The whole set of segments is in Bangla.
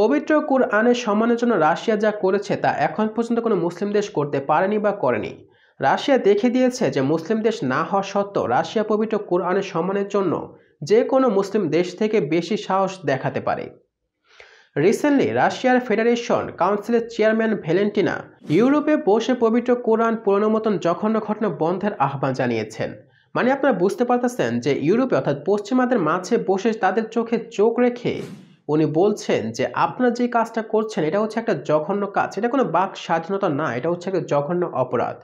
পবিত্র কুরআনের সম্মানের জন্য রাশিয়া যা করেছে তা এখন পর্যন্ত কোনো মুসলিম দেশ করতে পারেনি বা করেনি রাশিয়া দেখে দিয়েছে যে মুসলিম দেশ না হওয়া সত্ত্বেও রাশিয়া পবিত্র কোরআনের সম্মানের জন্য যে কোনো মুসলিম দেশ থেকে বেশি সাহস দেখাতে পারে রিসেন্টলি রাশিয়ার ফেডারেশন কাউন্সিলের চেয়ারম্যান ভ্যালেন্টিনা ইউরোপে বসে পবিত্র কোরআন পুরনো মতন জঘন্য ঘটনা বন্ধের আহ্বান জানিয়েছেন মানে আপনারা বুঝতে পারতেছেন যে ইউরোপে অর্থাৎ পশ্চিমাদের মাঝে বসে তাদের চোখে চোখ রেখে উনি বলছেন যে আপনার যে কাজটা করছেন এটা হচ্ছে একটা জঘন্য কাজ এটা কোনো বাক স্বাধীনতা না এটা হচ্ছে একটা জঘন্য অপরাধ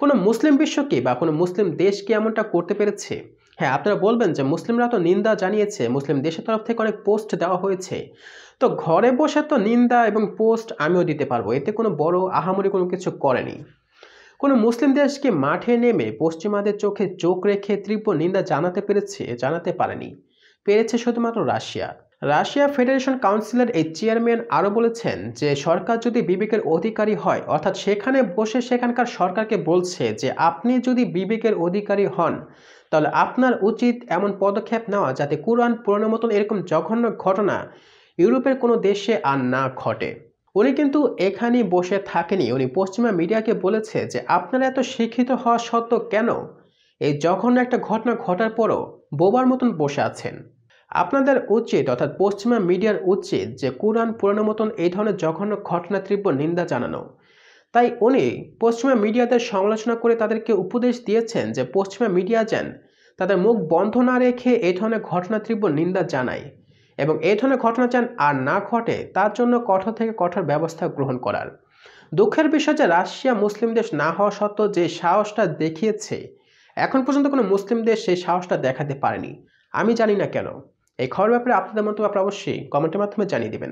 কোনো মুসলিম বিশ্বকে বা কোনো মুসলিম দেশকে এমনটা করতে পেরেছে হ্যাঁ আপনারা বলবেন যে মুসলিমরা তো নিন্দা জানিয়েছে মুসলিম দেশের তরফ থেকে অনেক পোস্ট দেওয়া হয়েছে তো ঘরে বসে তো নিন্দা এবং পোস্ট আমিও দিতে পারবো এতে কোনো বড় আহামরি কোনো কিছু করেনি কোনো মুসলিম দেশকে মাঠে নেমে পশ্চিমাদের চোখে চোখ রেখে তীব্র নিন্দা জানাতে পেরেছে জানাতে পারেনি পেরেছে শুধুমাত্র রাশিয়া রাশিয়া ফেডারেশন কাউন্সিলের এই চেয়ারম্যান আরও বলেছেন যে সরকার যদি বিবেকের অধিকারী হয় অর্থাৎ সেখানে বসে সেখানকার সরকারকে বলছে যে আপনি যদি বিবেকের অধিকারী হন তাহলে আপনার উচিত এমন পদক্ষেপ নেওয়া যাতে কোরআন পুরোনো মতন এরকম জঘন্য ঘটনা ইউরোপের কোনো দেশে আর না ঘটে উনি কিন্তু এখানে বসে থাকেনি উনি পশ্চিমা মিডিয়াকে বলেছে যে আপনারা এত শিক্ষিত হওয়া সত্ত্বেও কেন এই জঘন্য একটা ঘটনা ঘটার পরও বোবার মতন বসে আছেন আপনাদের উচিত অর্থাৎ পশ্চিমা মিডিয়ার উচিত যে কোরআন পুরানো মতন এই ধরনের জঘন্য ঘটনা তীব্র নিন্দা জানানো তাই উনি পশ্চিমা মিডিয়াদের সমালোচনা করে তাদেরকে উপদেশ দিয়েছেন যে পশ্চিমা মিডিয়া যেন তাদের মুখ বন্ধ না রেখে এই ধরনের ঘটনা তীব্র নিন্দা জানায় এবং এই ধরনের ঘটনা যেন আর না ঘটে তার জন্য কঠোর থেকে কঠোর ব্যবস্থা গ্রহণ করার দুঃখের বিষয় যে রাশিয়া মুসলিম দেশ না হওয়া সত্ত্বেও যে সাহসটা দেখিয়েছে এখন পর্যন্ত কোনো মুসলিম দেশ সেই সাহসটা দেখাতে পারেনি আমি জানি না কেন এই খবর ব্যাপারে আপনাদের মতো আপনারা অবশ্যই কমেন্টের মাধ্যমে জানিয়ে দেবেন